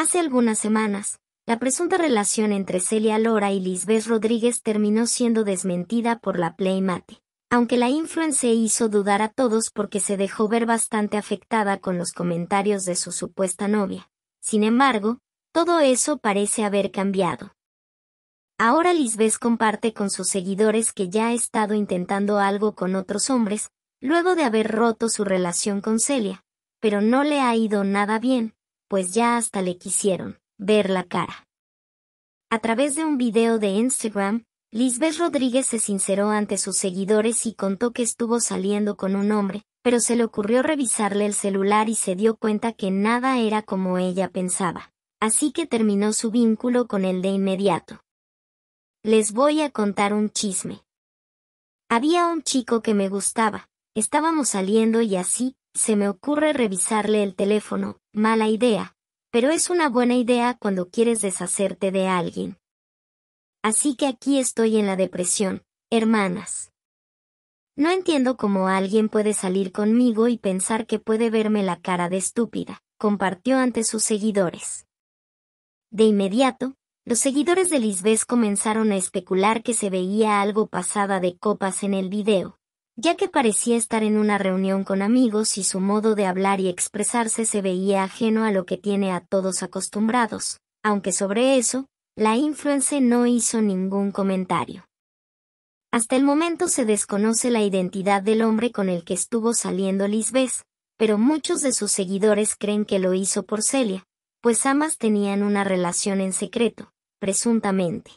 Hace algunas semanas, la presunta relación entre Celia Lora y Lisbeth Rodríguez terminó siendo desmentida por la Playmate, aunque la influencia hizo dudar a todos porque se dejó ver bastante afectada con los comentarios de su supuesta novia. Sin embargo, todo eso parece haber cambiado. Ahora Lisbeth comparte con sus seguidores que ya ha estado intentando algo con otros hombres, luego de haber roto su relación con Celia, pero no le ha ido nada bien, pues ya hasta le quisieron ver la cara. A través de un video de Instagram, Lisbeth Rodríguez se sinceró ante sus seguidores y contó que estuvo saliendo con un hombre, pero se le ocurrió revisarle el celular y se dio cuenta que nada era como ella pensaba. Así que terminó su vínculo con él de inmediato. Les voy a contar un chisme. Había un chico que me gustaba, estábamos saliendo y así, se me ocurre revisarle el teléfono, mala idea, pero es una buena idea cuando quieres deshacerte de alguien. Así que aquí estoy en la depresión, hermanas. No entiendo cómo alguien puede salir conmigo y pensar que puede verme la cara de estúpida, compartió ante sus seguidores. De inmediato, los seguidores de Lisbeth comenzaron a especular que se veía algo pasada de copas en el video ya que parecía estar en una reunión con amigos y su modo de hablar y expresarse se veía ajeno a lo que tiene a todos acostumbrados, aunque sobre eso, la influence no hizo ningún comentario. Hasta el momento se desconoce la identidad del hombre con el que estuvo saliendo Lisbeth, pero muchos de sus seguidores creen que lo hizo por Celia, pues ambas tenían una relación en secreto, presuntamente.